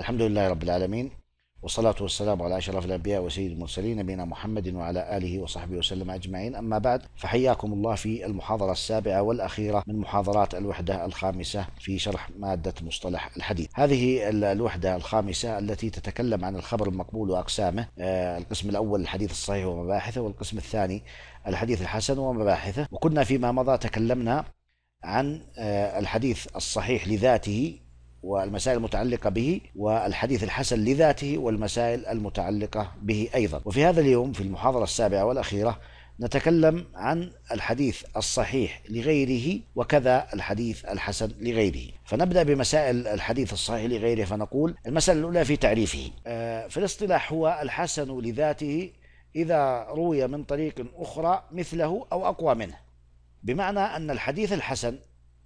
الحمد لله رب العالمين والصلاة والسلام على أشرف الأنبياء وسيد المرسلين نبينا محمد وعلى آله وصحبه وسلم أجمعين أما بعد فحياكم الله في المحاضرة السابعة والأخيرة من محاضرات الوحدة الخامسة في شرح مادة مصطلح الحديث هذه الوحدة الخامسة التي تتكلم عن الخبر المقبول وأقسامه آه، القسم الأول الحديث الصحيح ومباحثه والقسم الثاني الحديث الحسن ومباحثه وكنا فيما مضى تكلمنا عن آه، الحديث الصحيح لذاته والمسائل المتعلقة به والحديث الحسن لذاته والمسائل المتعلقة به أيضا وفي هذا اليوم في المحاضرة السابعة والأخيرة نتكلم عن الحديث الصحيح لغيره وكذا الحديث الحسن لغيره فنبدأ بمسائل الحديث الصحيح لغيره فنقول المسألة الأولى في تعريفه آه، في الاصطلاح هو الحسن لذاته إذا روي من طريق أخرى مثله أو أقوى منه بمعنى أن الحديث الحسن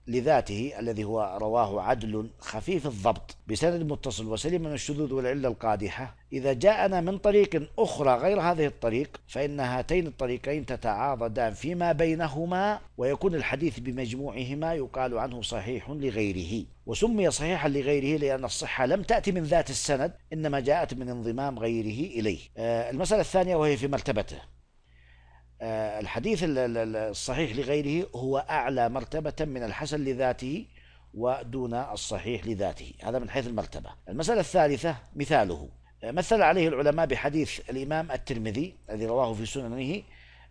لذاته الذي هو رواه عدل خفيف الضبط بسند متصل وسليم من الشذوذ والعلة القادحة إذا جاءنا من طريق أخرى غير هذه الطريق فإن هاتين الطريقين تتعاضدان فيما بينهما ويكون الحديث بمجموعهما يقال عنه صحيح لغيره وسمي صحيحا لغيره لأن الصحة لم تأتي من ذات السند إنما جاءت من انضمام غيره إليه آه، المسألة الثانية وهي في مرتبته آه، الحديث الصحيح لغيره هو أعلى مرتبة من الحسن لذاته ودون الصحيح لذاته هذا من حيث المرتبة المسألة الثالثة مثاله آه، مثل عليه العلماء بحديث الإمام الترمذي الذي رواه في سننه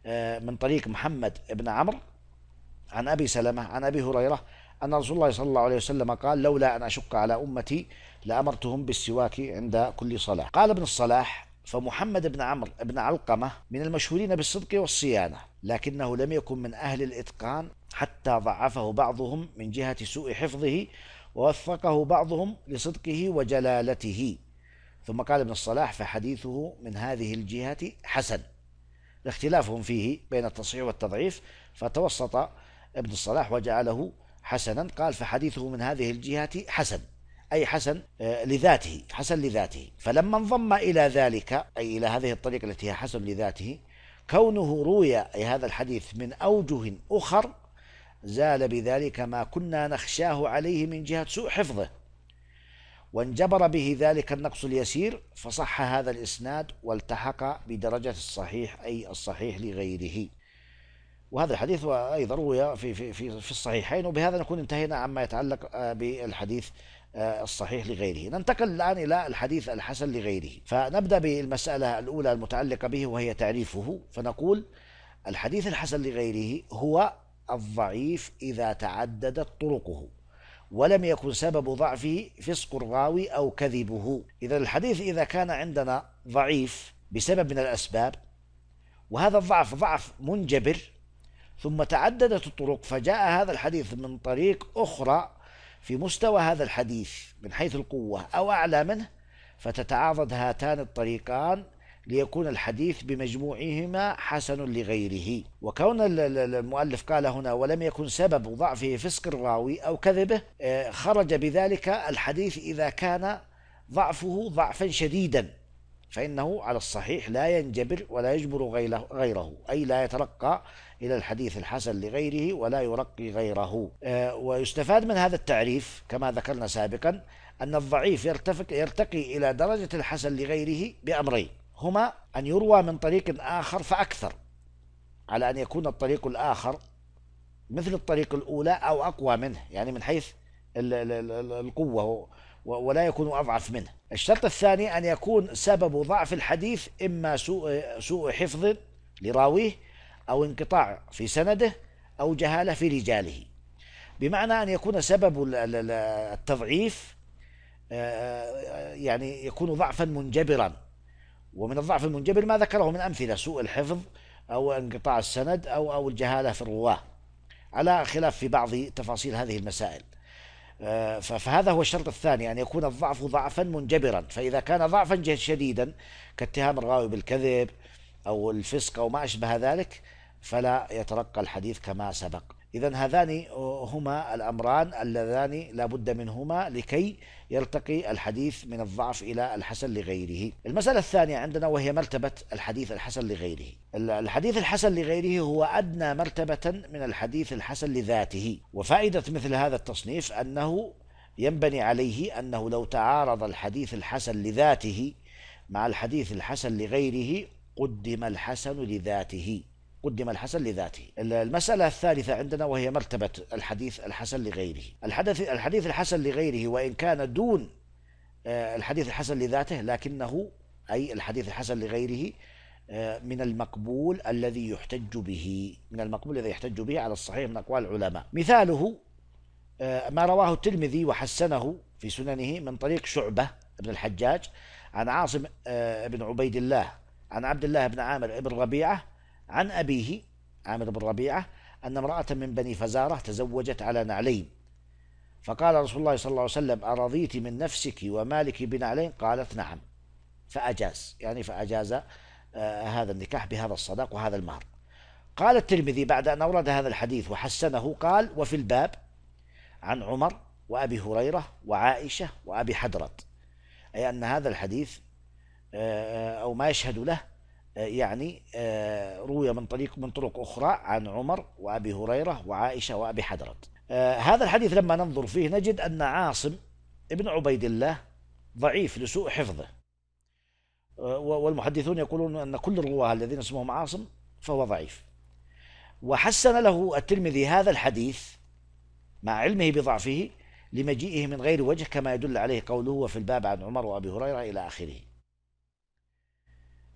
آه، من طريق محمد بن عمرو عن أبي سلمة عن أبي هريرة أن رسول الله صلى الله عليه وسلم قال لولا أن أشق على أمتي لأمرتهم بالسواك عند كل صلاة قال ابن الصلاح فمحمد بن عمرو بن علقمة من المشهورين بالصدق والصيانة لكنه لم يكن من أهل الإتقان حتى ضعفه بعضهم من جهة سوء حفظه ووثقه بعضهم لصدقه وجلالته ثم قال ابن الصلاح فحديثه من هذه الجهة حسن لاختلافهم فيه بين التصحيح والتضعيف فتوسط ابن الصلاح وجعله حسنا قال فحديثه من هذه الجهة حسن أي حسن آه، لذاته حسن لذاته فلما انضم إلى ذلك أي إلى هذه الطريقة التي هي حسن لذاته كونه روي أي هذا الحديث من أوجه أخر زال بذلك ما كنا نخشاه عليه من جهة سوء حفظه وانجبر به ذلك النقص اليسير فصح هذا الإسناد والتحق بدرجة الصحيح أي الصحيح لغيره وهذا الحديث أيضا روي في, في, في, في الصحيحين وبهذا نكون انتهينا عما يتعلق آه، بالحديث آه، الصحيح لغيره ننتقل الآن إلى الحديث الحسن لغيره فنبدأ بالمسألة الأولى المتعلقة به وهي تعريفه فنقول الحديث الحسن لغيره هو الضعيف إذا تعددت طرقه ولم يكن سبب ضعفه فسق الراوي أو كذبه إذا الحديث إذا كان عندنا ضعيف بسبب من الأسباب وهذا الضعف ضعف منجبر ثم تعددت الطرق فجاء هذا الحديث من طريق أخرى في مستوى هذا الحديث من حيث القوة أو أعلى منه فتتعارض هاتان الطريقان ليكون الحديث بمجموعهما حسن لغيره وكون المؤلف قال هنا ولم يكن سبب ضعفه فسق الراوي أو كذبه آه، خرج بذلك الحديث إذا كان ضعفه ضعفا شديدا فإنه على الصحيح لا ينجبر ولا يجبر غيره أي لا يترقى إلى الحديث الحسن لغيره ولا يرقي غيره آه، ويستفاد من هذا التعريف كما ذكرنا سابقا أن الضعيف يرتفق يرتقي إلى درجة الحسن لغيره بأمرين هما أن يروى من طريق آخر فأكثر على أن يكون الطريق الآخر مثل الطريق الأولى أو أقوى منه يعني من حيث القوة ولا يكون أضعف منه الشرط الثاني أن يكون سبب ضعف الحديث إما سوء, سوء حفظ لراويه أو انقطاع في سنده أو جهالة في رجاله بمعنى أن يكون سبب التضعيف آه، آه، يعني يكون ضعفا منجبرا ومن الضعف المنجبر ما ذكره من أمثلة سوء الحفظ أو انقطاع السند أو أو الجهالة في الرواه على خلاف في بعض تفاصيل هذه المسائل آه، فهذا هو الشرط الثاني أن يكون الضعف ضعفا منجبرا فإذا كان ضعفا شديدا كاتهام الراوي بالكذب أو الفسق أو ما أشبه ذلك فلا يترقى الحديث كما سبق إذا هذان هما الأمران اللذان لا بد منهما لكي يرتقي الحديث من الضعف إلى الحسن لغيره المسألة الثانية عندنا وهي مرتبة الحديث الحسن لغيره الحديث الحسن لغيره هو أدنى مرتبة من الحديث الحسن لذاته وفائدة مثل هذا التصنيف أنه ينبني عليه أنه لو تعارض الحديث الحسن لذاته مع الحديث الحسن لغيره قدم الحسن لذاته قدم الحسن لذاته المسألة الثالثة عندنا وهي مرتبة الحديث الحسن لغيره الحدث الحديث الحسن لغيره وإن كان دون آه، الحديث الحسن لذاته لكنه أي الحديث الحسن لغيره آه، من المقبول الذي يحتج به من المقبول الذي يحتج به على الصحيح من أقوال العلماء مثاله آه، ما رواه الترمذي وحسنه في سننه من طريق شعبة بن الحجاج عن عاصم بن عبيد الله عن عبد الله بن عامر بن ربيعة عن أبيه عامر بن ربيعة أن امرأة من بني فزارة تزوجت على نعلين فقال رسول الله صلى الله عليه وسلم أرضيت من نفسك ومالك بنعلين قالت نعم فأجاز يعني فأجاز آه، هذا النكاح بهذا الصداق وهذا المهر قال الترمذي بعد أن أورد هذا الحديث وحسنه قال وفي الباب عن عمر وأبي هريرة وعائشة وأبي حدرت أي أن هذا الحديث آه، آه، أو ما يشهد له آه، يعني آه، روي من طريق من طرق أخرى عن عمر وأبي هريرة وعائشة وأبي حدرد آه، هذا الحديث لما ننظر فيه نجد أن عاصم ابن عبيد الله ضعيف لسوء حفظه والمحدثون يقولون أن كل الرواة الذين اسمهم عاصم فهو ضعيف وحسن له الترمذي هذا الحديث مع علمه بضعفه لمجيئه من غير وجه كما يدل عليه قوله وفي الباب عن عمر وأبي هريرة إلى آخره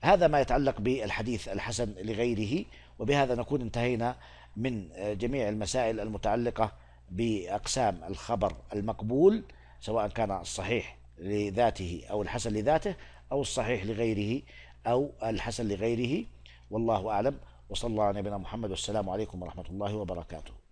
هذا ما يتعلق بالحديث الحسن لغيره وبهذا نكون انتهينا من آه، جميع المسائل المتعلقة بأقسام الخبر المقبول سواء كان الصحيح لذاته أو الحسن لذاته أو الصحيح لغيره أو الحسن لغيره والله أعلم وصلى الله على نبينا محمد والسلام عليكم ورحمة الله وبركاته